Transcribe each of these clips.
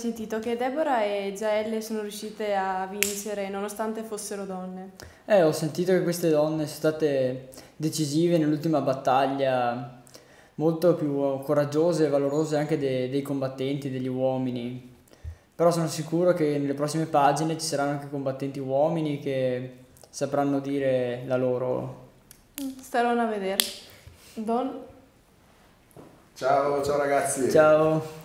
sentito che Deborah e Jaelle sono riuscite a vincere nonostante fossero donne. Eh, ho sentito che queste donne sono state decisive nell'ultima battaglia, molto più coraggiose e valorose anche de- dei combattenti, degli uomini. Però sono sicuro che nelle prossime pagine ci saranno anche combattenti uomini che sapranno dire la loro. Staranno a vedere. Don. Ciao, ciao ragazzi. Ciao.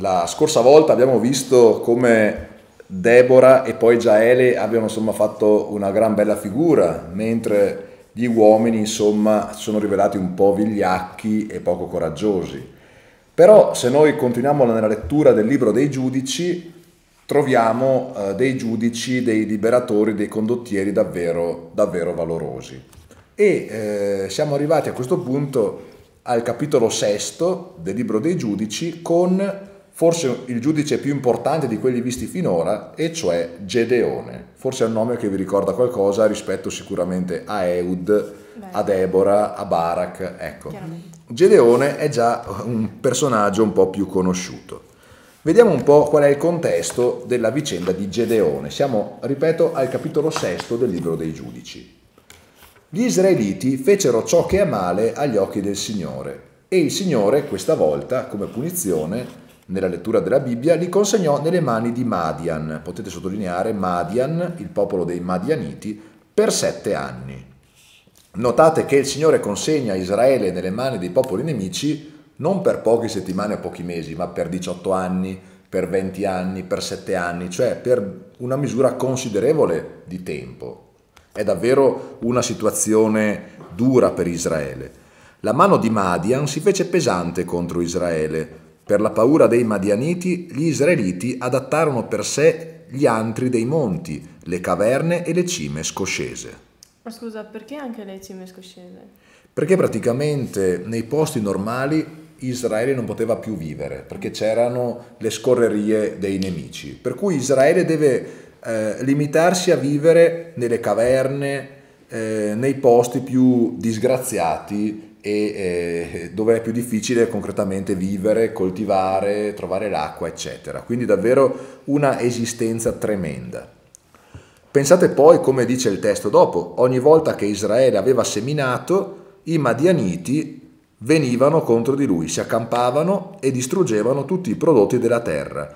La scorsa volta abbiamo visto come Deborah e poi Giaele abbiano insomma, fatto una gran bella figura, mentre gli uomini insomma sono rivelati un po' vigliacchi e poco coraggiosi. Però se noi continuiamo nella lettura del libro dei giudici, troviamo eh, dei giudici, dei liberatori, dei condottieri davvero, davvero valorosi. E eh, siamo arrivati a questo punto al capitolo sesto del libro dei giudici con forse il giudice più importante di quelli visti finora, e cioè Gedeone. Forse è un nome che vi ricorda qualcosa rispetto sicuramente a Eud, Beh. a Deborah, a Barak, ecco. Gedeone è già un personaggio un po' più conosciuto. Vediamo un po' qual è il contesto della vicenda di Gedeone. Siamo, ripeto, al capitolo sesto del libro dei giudici. Gli israeliti fecero ciò che è male agli occhi del Signore e il Signore questa volta, come punizione, nella lettura della Bibbia, li consegnò nelle mani di Madian, potete sottolineare Madian, il popolo dei Madianiti, per sette anni. Notate che il Signore consegna Israele nelle mani dei popoli nemici non per poche settimane o pochi mesi, ma per 18 anni, per 20 anni, per 7 anni, cioè per una misura considerevole di tempo. È davvero una situazione dura per Israele. La mano di Madian si fece pesante contro Israele, per la paura dei Madianiti, gli israeliti adattarono per sé gli antri dei monti, le caverne e le cime scoscese. Ma scusa, perché anche le cime scoscese? Perché praticamente nei posti normali Israele non poteva più vivere, perché c'erano le scorrerie dei nemici. Per cui Israele deve eh, limitarsi a vivere nelle caverne, eh, nei posti più disgraziati e eh, dove è più difficile concretamente vivere, coltivare, trovare l'acqua, eccetera. Quindi davvero una esistenza tremenda. Pensate poi, come dice il testo dopo, ogni volta che Israele aveva seminato, i Madianiti venivano contro di lui, si accampavano e distruggevano tutti i prodotti della terra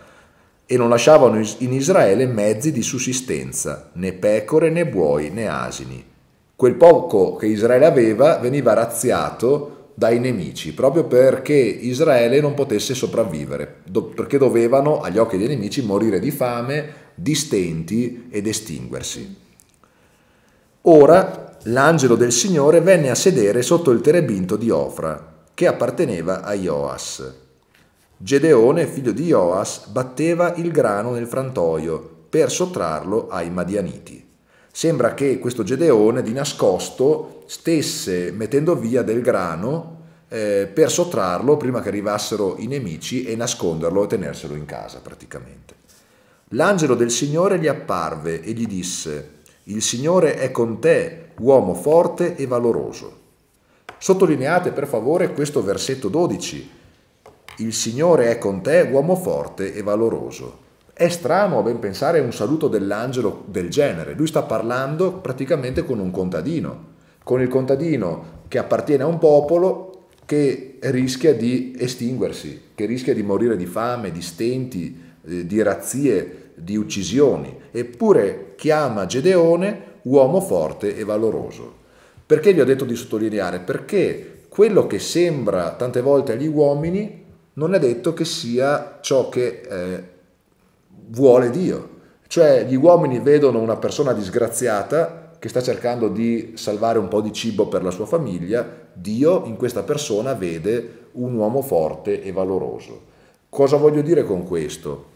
e non lasciavano in Israele mezzi di sussistenza, né pecore né buoi né asini quel poco che Israele aveva veniva razziato dai nemici, proprio perché Israele non potesse sopravvivere, perché dovevano, agli occhi dei nemici, morire di fame, di stenti ed estinguersi. Ora l'angelo del Signore venne a sedere sotto il terebinto di Ofra, che apparteneva a Ioas. Gedeone, figlio di Ioas, batteva il grano nel frantoio per sottrarlo ai Madianiti. Sembra che questo Gedeone di nascosto stesse mettendo via del grano eh, per sottrarlo prima che arrivassero i nemici e nasconderlo e tenerselo in casa praticamente. L'angelo del Signore gli apparve e gli disse, il Signore è con te, uomo forte e valoroso. Sottolineate per favore questo versetto 12. Il Signore è con te, uomo forte e valoroso. È strano a ben pensare un saluto dell'angelo del genere. Lui sta parlando praticamente con un contadino, con il contadino che appartiene a un popolo che rischia di estinguersi, che rischia di morire di fame, di stenti, eh, di razzie, di uccisioni, eppure chiama Gedeone uomo forte e valoroso. Perché vi ho detto di sottolineare? Perché quello che sembra tante volte agli uomini non è detto che sia ciò che eh, vuole Dio. Cioè gli uomini vedono una persona disgraziata che sta cercando di salvare un po' di cibo per la sua famiglia, Dio in questa persona vede un uomo forte e valoroso. Cosa voglio dire con questo?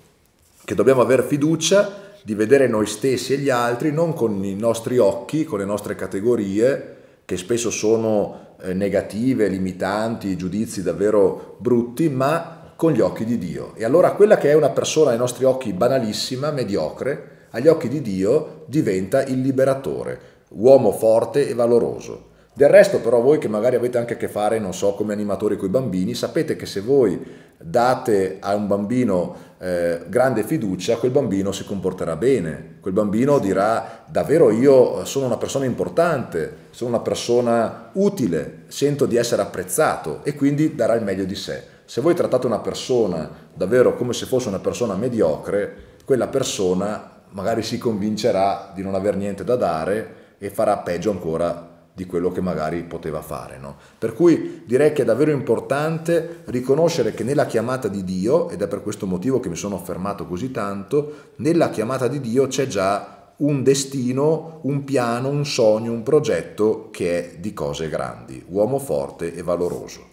Che dobbiamo avere fiducia di vedere noi stessi e gli altri non con i nostri occhi, con le nostre categorie, che spesso sono eh, negative, limitanti, giudizi davvero brutti, ma con gli occhi di Dio. E allora quella che è una persona ai nostri occhi banalissima, mediocre, agli occhi di Dio diventa il liberatore, uomo forte e valoroso. Del resto però voi che magari avete anche a che fare, non so, come animatori con i bambini, sapete che se voi date a un bambino eh, grande fiducia, quel bambino si comporterà bene, quel bambino dirà davvero io sono una persona importante, sono una persona utile, sento di essere apprezzato e quindi darà il meglio di sé se voi trattate una persona davvero come se fosse una persona mediocre, quella persona magari si convincerà di non aver niente da dare e farà peggio ancora di quello che magari poteva fare. No? Per cui direi che è davvero importante riconoscere che nella chiamata di Dio, ed è per questo motivo che mi sono fermato così tanto, nella chiamata di Dio c'è già un destino, un piano, un sogno, un progetto che è di cose grandi, uomo forte e valoroso.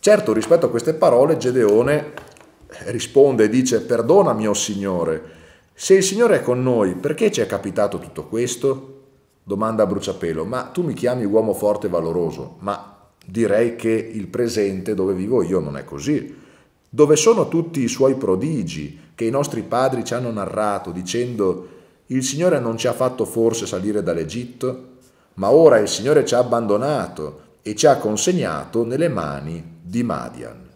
Certo, rispetto a queste parole, Gedeone risponde e dice, perdonami, o Signore, se il Signore è con noi, perché ci è capitato tutto questo? Domanda a bruciapelo, ma tu mi chiami uomo forte e valoroso, ma direi che il presente dove vivo io non è così. Dove sono tutti i suoi prodigi che i nostri padri ci hanno narrato, dicendo il Signore non ci ha fatto forse salire dall'Egitto? Ma ora il Signore ci ha abbandonato e ci ha consegnato nelle mani di Madian.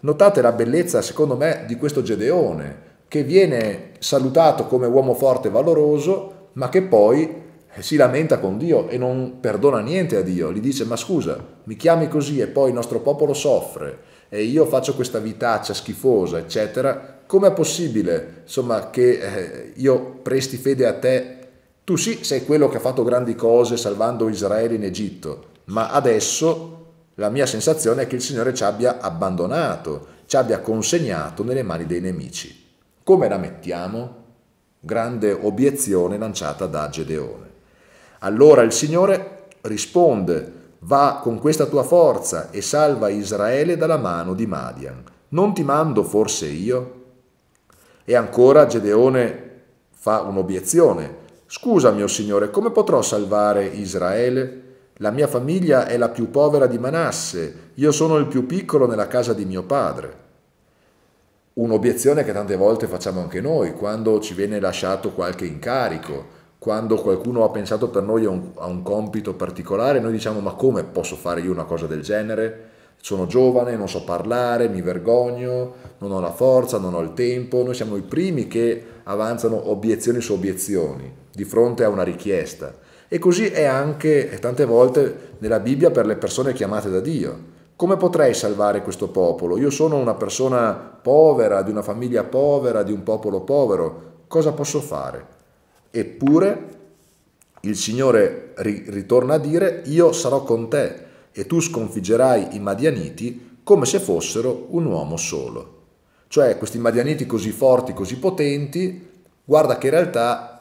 Notate la bellezza, secondo me, di questo Gedeone, che viene salutato come uomo forte e valoroso, ma che poi eh, si lamenta con Dio e non perdona niente a Dio. Gli dice, ma scusa, mi chiami così e poi il nostro popolo soffre e io faccio questa vitaccia schifosa, eccetera. Com'è possibile, insomma, che eh, io presti fede a te? Tu sì, sei quello che ha fatto grandi cose salvando Israele in Egitto, ma adesso la mia sensazione è che il Signore ci abbia abbandonato, ci abbia consegnato nelle mani dei nemici. Come la mettiamo? Grande obiezione lanciata da Gedeone. Allora il Signore risponde, va con questa tua forza e salva Israele dalla mano di Madian. Non ti mando forse io? E ancora Gedeone fa un'obiezione. Scusa mio Signore, come potrò salvare Israele? La mia famiglia è la più povera di Manasse, io sono il più piccolo nella casa di mio padre. Un'obiezione che tante volte facciamo anche noi, quando ci viene lasciato qualche incarico, quando qualcuno ha pensato per noi a un, a un compito particolare, noi diciamo ma come posso fare io una cosa del genere? Sono giovane, non so parlare, mi vergogno, non ho la forza, non ho il tempo. Noi siamo i primi che avanzano obiezioni su obiezioni di fronte a una richiesta. E così è anche tante volte nella Bibbia per le persone chiamate da Dio. Come potrei salvare questo popolo? Io sono una persona povera, di una famiglia povera, di un popolo povero. Cosa posso fare? Eppure il Signore ritorna a dire, io sarò con te e tu sconfiggerai i Madianiti come se fossero un uomo solo. Cioè questi Madianiti così forti, così potenti, guarda che in realtà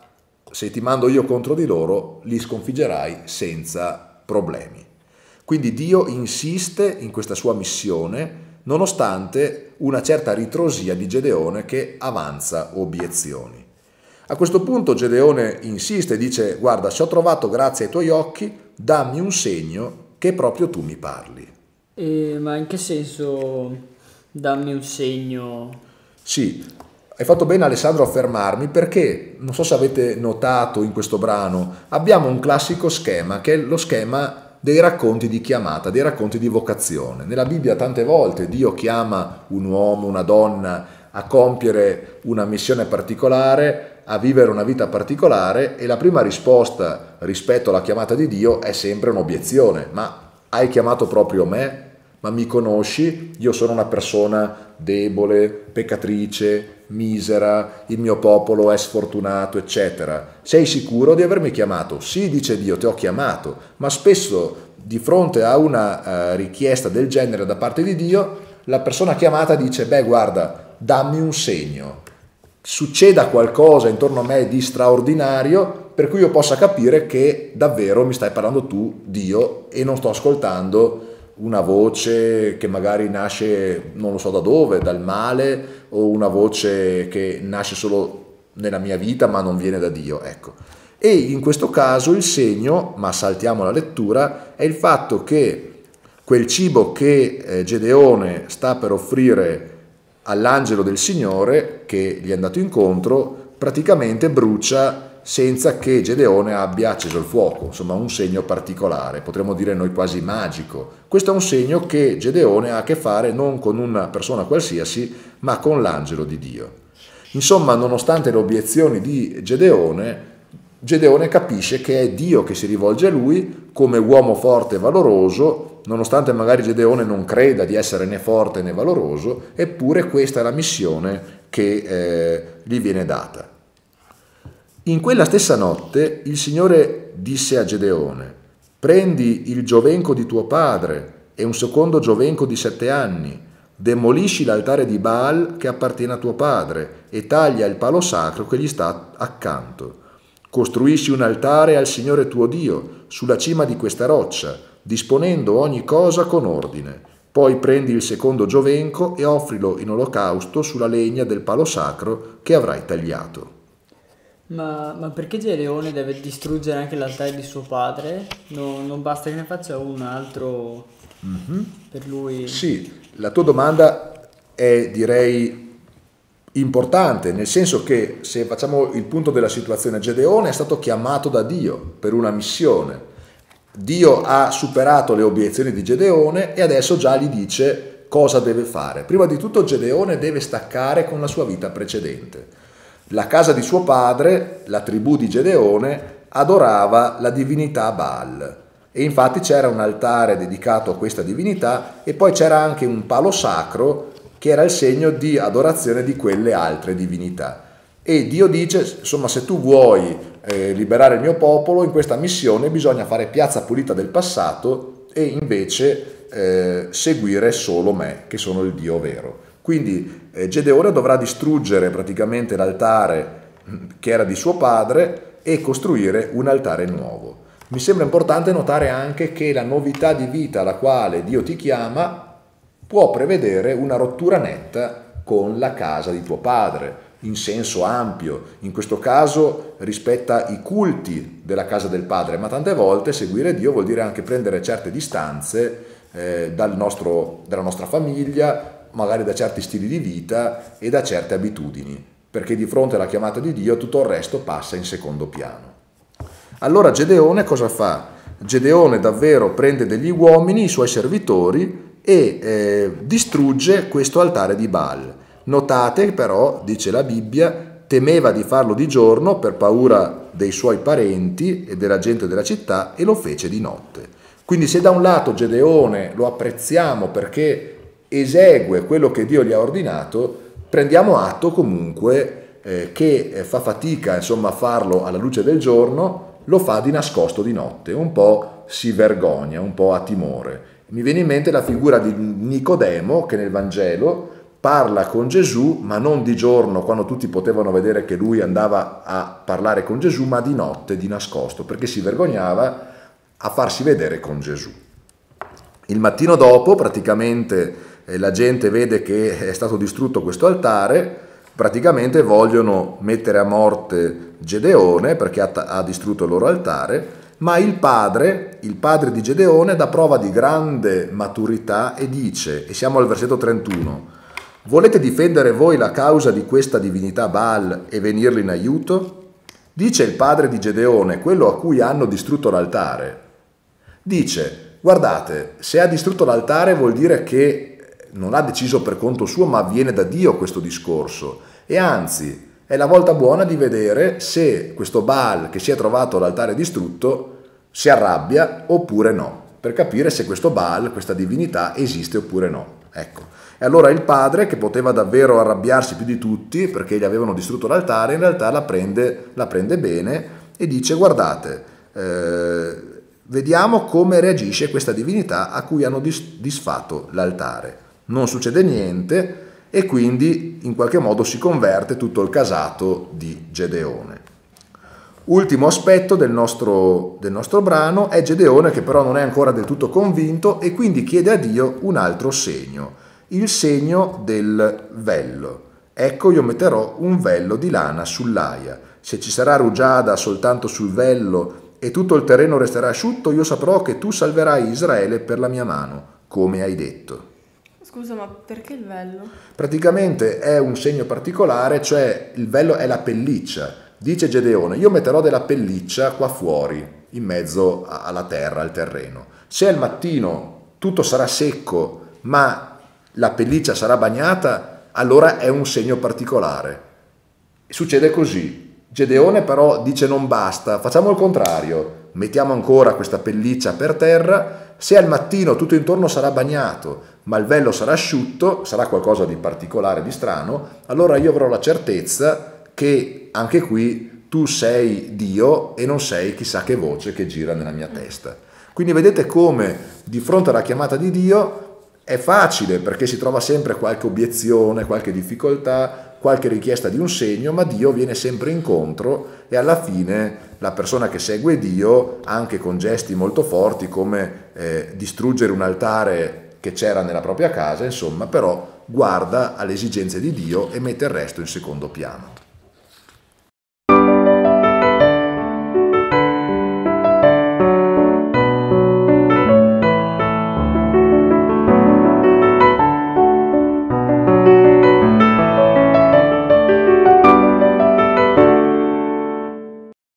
se ti mando io contro di loro, li sconfiggerai senza problemi. Quindi Dio insiste in questa sua missione nonostante una certa ritrosia di Gedeone che avanza obiezioni. A questo punto Gedeone insiste e dice guarda se ho trovato grazie ai tuoi occhi dammi un segno che proprio tu mi parli. Eh, ma in che senso dammi un segno? Sì, hai fatto bene Alessandro a fermarmi perché, non so se avete notato in questo brano, abbiamo un classico schema che è lo schema dei racconti di chiamata, dei racconti di vocazione. Nella Bibbia tante volte Dio chiama un uomo, una donna a compiere una missione particolare, a vivere una vita particolare e la prima risposta rispetto alla chiamata di Dio è sempre un'obiezione, ma hai chiamato proprio me? ma mi conosci, io sono una persona debole, peccatrice, misera, il mio popolo è sfortunato, eccetera. Sei sicuro di avermi chiamato? Sì, dice Dio, ti ho chiamato, ma spesso di fronte a una eh, richiesta del genere da parte di Dio, la persona chiamata dice, beh guarda, dammi un segno, succeda qualcosa intorno a me di straordinario per cui io possa capire che davvero mi stai parlando tu, Dio, e non sto ascoltando una voce che magari nasce non lo so da dove, dal male o una voce che nasce solo nella mia vita ma non viene da Dio, ecco. E in questo caso il segno, ma saltiamo la lettura, è il fatto che quel cibo che eh, Gedeone sta per offrire all'angelo del Signore che gli è andato incontro, praticamente brucia senza che Gedeone abbia acceso il fuoco, insomma un segno particolare, potremmo dire noi quasi magico. Questo è un segno che Gedeone ha a che fare non con una persona qualsiasi, ma con l'angelo di Dio. Insomma, nonostante le obiezioni di Gedeone, Gedeone capisce che è Dio che si rivolge a lui come uomo forte e valoroso, nonostante magari Gedeone non creda di essere né forte né valoroso, eppure questa è la missione che eh, gli viene data. In quella stessa notte il Signore disse a Gedeone, prendi il giovenco di tuo padre e un secondo giovenco di sette anni, demolisci l'altare di Baal che appartiene a tuo padre e taglia il palo sacro che gli sta accanto. Costruisci un altare al Signore tuo Dio sulla cima di questa roccia, disponendo ogni cosa con ordine. Poi prendi il secondo giovenco e offrilo in olocausto sulla legna del palo sacro che avrai tagliato. Ma, ma perché Geleone deve distruggere anche l'altare di suo padre? No, non basta che ne faccia un altro mm-hmm. per lui? Sì, la tua domanda è direi importante, nel senso che se facciamo il punto della situazione, Gedeone è stato chiamato da Dio per una missione. Dio ha superato le obiezioni di Gedeone e adesso già gli dice cosa deve fare. Prima di tutto Gedeone deve staccare con la sua vita precedente. La casa di suo padre, la tribù di Gedeone, adorava la divinità Baal e infatti c'era un altare dedicato a questa divinità e poi c'era anche un palo sacro che era il segno di adorazione di quelle altre divinità. E Dio dice, insomma, se tu vuoi eh, liberare il mio popolo in questa missione bisogna fare piazza pulita del passato e invece eh, seguire solo me, che sono il Dio vero. Quindi eh, Gedeone dovrà distruggere praticamente l'altare mm, che era di suo padre e costruire un altare nuovo. Mi sembra importante notare anche che la novità di vita alla quale Dio ti chiama può prevedere una rottura netta con la casa di tuo padre, in senso ampio, in questo caso rispetta i culti della casa del padre, ma tante volte seguire Dio vuol dire anche prendere certe distanze eh, dal nostro, dalla nostra famiglia, magari da certi stili di vita e da certe abitudini, perché di fronte alla chiamata di Dio tutto il resto passa in secondo piano. Allora Gedeone cosa fa? Gedeone davvero prende degli uomini, i suoi servitori, e eh, distrugge questo altare di Baal. Notate però, dice la Bibbia, temeva di farlo di giorno per paura dei suoi parenti e della gente della città e lo fece di notte. Quindi se da un lato Gedeone lo apprezziamo perché esegue quello che Dio gli ha ordinato, prendiamo atto comunque eh, che eh, fa fatica insomma, a farlo alla luce del giorno, lo fa di nascosto di notte, un po' si vergogna, un po' ha timore. Mi viene in mente la figura di Nicodemo che nel Vangelo parla con Gesù, ma non di giorno, quando tutti potevano vedere che lui andava a parlare con Gesù, ma di notte, di nascosto, perché si vergognava a farsi vedere con Gesù. Il mattino dopo, praticamente la gente vede che è stato distrutto questo altare, praticamente vogliono mettere a morte Gedeone perché ha, ha distrutto il loro altare, ma il padre, il padre di Gedeone, dà prova di grande maturità e dice, e siamo al versetto 31, Volete difendere voi la causa di questa divinità Baal e venirli in aiuto? Dice il padre di Gedeone, quello a cui hanno distrutto l'altare. Dice, guardate, se ha distrutto l'altare vuol dire che non ha deciso per conto suo, ma viene da Dio questo discorso. E anzi, è la volta buona di vedere se questo Baal che si è trovato all'altare distrutto si arrabbia oppure no, per capire se questo Baal, questa divinità, esiste oppure no. Ecco. E allora il padre, che poteva davvero arrabbiarsi più di tutti perché gli avevano distrutto l'altare, in realtà la prende, la prende bene e dice guardate, eh, vediamo come reagisce questa divinità a cui hanno dis- disfatto l'altare non succede niente e quindi in qualche modo si converte tutto il casato di Gedeone. Ultimo aspetto del nostro, del nostro brano è Gedeone che però non è ancora del tutto convinto e quindi chiede a Dio un altro segno, il segno del vello. Ecco io metterò un vello di lana sull'aia. Se ci sarà rugiada soltanto sul vello e tutto il terreno resterà asciutto, io saprò che tu salverai Israele per la mia mano, come hai detto. Scusa, ma perché il vello? Praticamente è un segno particolare, cioè il vello è la pelliccia. Dice Gedeone, io metterò della pelliccia qua fuori, in mezzo alla terra, al terreno. Se al mattino tutto sarà secco, ma la pelliccia sarà bagnata, allora è un segno particolare. Succede così. Gedeone però dice non basta, facciamo il contrario, mettiamo ancora questa pelliccia per terra se al mattino tutto intorno sarà bagnato, ma il vello sarà asciutto, sarà qualcosa di particolare, di strano, allora io avrò la certezza che anche qui tu sei Dio e non sei chissà che voce che gira nella mia testa. Quindi vedete come di fronte alla chiamata di Dio è facile perché si trova sempre qualche obiezione, qualche difficoltà, qualche richiesta di un segno, ma Dio viene sempre incontro e alla fine la persona che segue Dio anche con gesti molto forti come eh, distruggere un altare che c'era nella propria casa, insomma, però guarda alle esigenze di Dio e mette il resto in secondo piano.